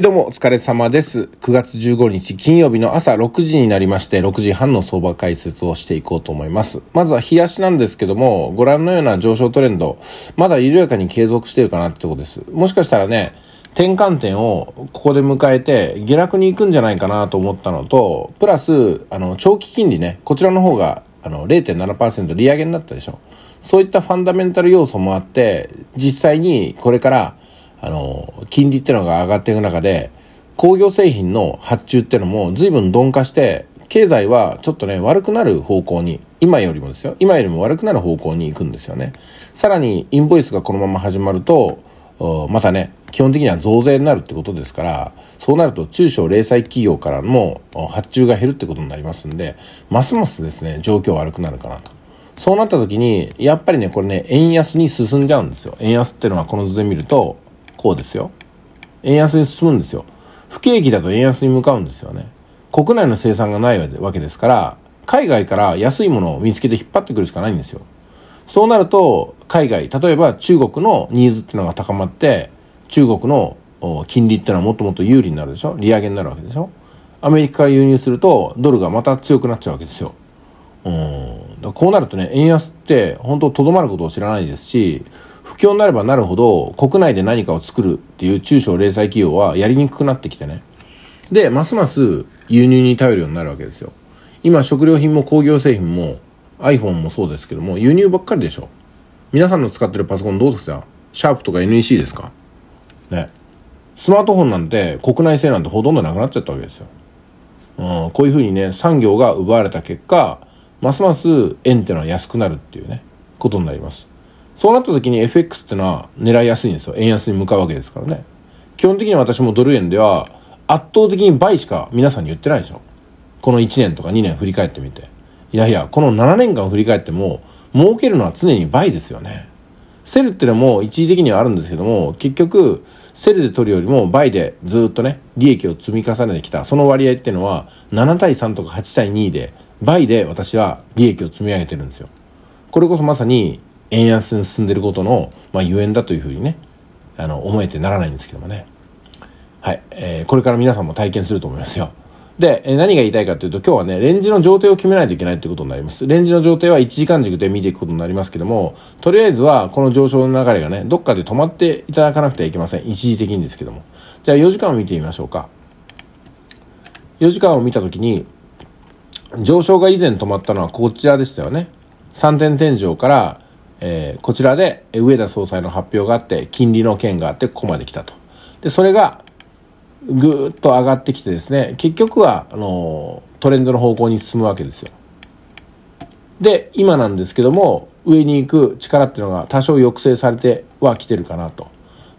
どうも、お疲れ様です。9月15日金曜日の朝6時になりまして、6時半の相場解説をしていこうと思います。まずは冷やしなんですけども、ご覧のような上昇トレンド、まだ緩やかに継続してるかなってことです。もしかしたらね、転換点をここで迎えて下落に行くんじゃないかなと思ったのと、プラス、あの、長期金利ね、こちらの方が、あの、0.7%利上げになったでしょ。そういったファンダメンタル要素もあって、実際にこれからあの、金利ってのが上がっていく中で、工業製品の発注ってのも随分鈍化して、経済はちょっとね、悪くなる方向に、今よりもですよ、今よりも悪くなる方向に行くんですよね。さらに、インボイスがこのまま始まると、またね、基本的には増税になるってことですから、そうなると中小零細企業からも発注が減るってことになりますんで、ますますですね、状況悪くなるかなと。そうなった時に、やっぱりね、これね、円安に進んじゃうんですよ。円安っていうのはこの図で見ると、こうですよ。円安に進むんですよ。不景気だと円安に向かうんですよね。国内の生産がないわけですから、海外から安いものを見つけて引っ張ってくるしかないんですよ。そうなると、海外、例えば中国のニーズっていうのが高まって、中国の金利っていうのはもっともっと有利になるでしょ利上げになるわけでしょアメリカから輸入すると、ドルがまた強くなっちゃうわけですよ。うん。こうなるとね、円安って本当とどまることを知らないですし、不況になればなるほど、国内で何かを作るっていう中小零細企業はやりにくくなってきてね。で、ますます輸入に頼るようになるわけですよ。今、食料品も工業製品も iPhone もそうですけども、輸入ばっかりでしょ。皆さんの使ってるパソコンどうですかシャープとか NEC ですかね。スマートフォンなんて国内製なんてほとんどなくなっちゃったわけですよ。うん、こういうふうにね、産業が奪われた結果、ますます円ってのは安くなるっていうね、ことになります。そうなった時に FX ってのは狙いやすいんですよ。円安に向かうわけですからね。基本的に私もドル円では圧倒的に倍しか皆さんに言ってないでしょ。この1年とか2年振り返ってみて。いやいや、この7年間振り返っても、儲けるのは常に倍ですよね。セルってのも一時的にはあるんですけども、結局、セルで取るよりも倍でずっとね、利益を積み重ねてきた、その割合っていうのは、7対3とか8対2で、倍で私は利益を積み上げてるんですよ。これこそまさに円安に進んでることの、まあ、ゆえんだというふうにねあの思えてならないんですけどもね、はいえー、これから皆さんも体験すると思いますよ。で、え何が言いたいかというと、今日はね、レンジの状態を決めないといけないということになります。レンジの状態は1時間軸で見ていくことになりますけども、とりあえずはこの上昇の流れがね、どっかで止まっていただかなくてはいけません。一時的にですけども。じゃあ4時間を見てみましょうか。4時間を見たときに、上昇が以前止まったのはこちらでしたよね。3点天井からえー、こちらで植田総裁の発表があって、金利の件があって、ここまで来たと。で、それが、ぐっと上がってきてですね、結局は、あのトレンドの方向に進むわけですよ。で、今なんですけども、上に行く力っていうのが多少抑制されてはきてるかなと。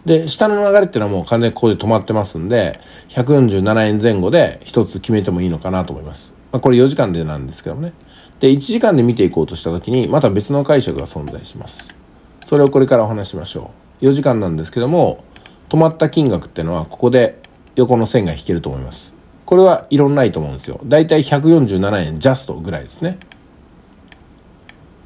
で、下の流れっていうのはもう完全にここで止まってますんで、147円前後で一つ決めてもいいのかなと思います。まあ、これ4時間でなんですけどもね。で1時間で見ていこうとした時にまた別の解釈が存在しますそれをこれからお話しましょう4時間なんですけども止まった金額ってのはここで横の線が引けると思いますこれはろんないと思うんですよだいたい147円ジャストぐらいですね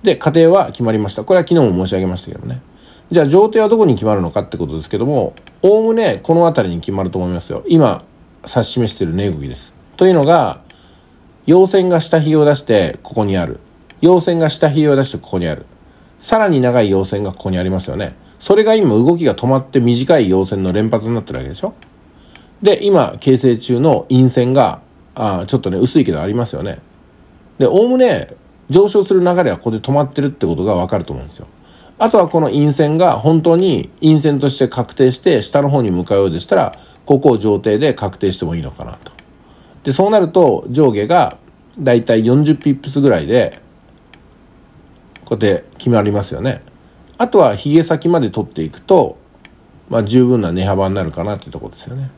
で仮定は決まりましたこれは昨日も申し上げましたけどねじゃあ上定はどこに決まるのかってことですけどもおおむねこの辺りに決まると思いますよ今指し示している値動きですというのが陽線が下髭を出して、ここにある。陽線が下髭を出して、ここにある。さらに長い陽線がここにありますよね。それが今動きが止まって短い陽線の連発になってるわけでしょで、今、形成中の陰線が、あちょっとね、薄いけどありますよね。で、おおむね、上昇する流れはここで止まってるってことがわかると思うんですよ。あとはこの陰線が本当に陰線として確定して下の方に向かうようでしたら、ここを上底で確定してもいいのかなと。で、そうなると上下がだいたい40ピップスぐらいで、こうやって決まりますよね。あとは髭先まで取っていくと、まあ十分な値幅になるかなっていうとこですよね。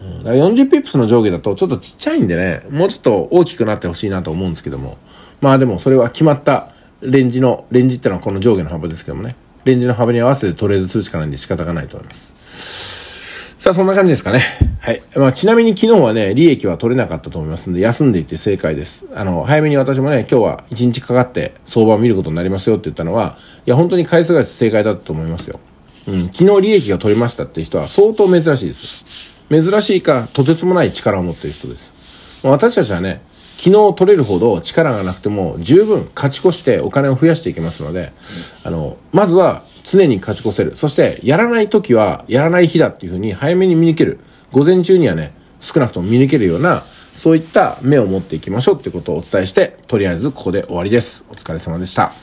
うん、だから40ピップスの上下だとちょっとちっちゃいんでね、もうちょっと大きくなってほしいなと思うんですけども。まあでもそれは決まったレンジの、レンジってのはこの上下の幅ですけどもね。レンジの幅に合わせてトレードするしかないんで仕方がないと思います。さあそんな感じですかね。はい。まあ、ちなみに昨日はね、利益は取れなかったと思いますんで、休んでいて正解です。あの、早めに私もね、今日は1日かかって相場を見ることになりますよって言ったのは、いや、本当に回数が正解だったと思いますよ。うん、昨日利益が取れましたって人は相当珍しいです。珍しいか、とてつもない力を持っている人です。私たちはね、昨日取れるほど力がなくても十分勝ち越してお金を増やしていけますので、あの、まずは常に勝ち越せる。そして、やらない時は、やらない日だっていうふうに早めに見抜ける。午前中にはね、少なくとも見抜けるような、そういった目を持っていきましょうってことをお伝えして、とりあえずここで終わりです。お疲れ様でした。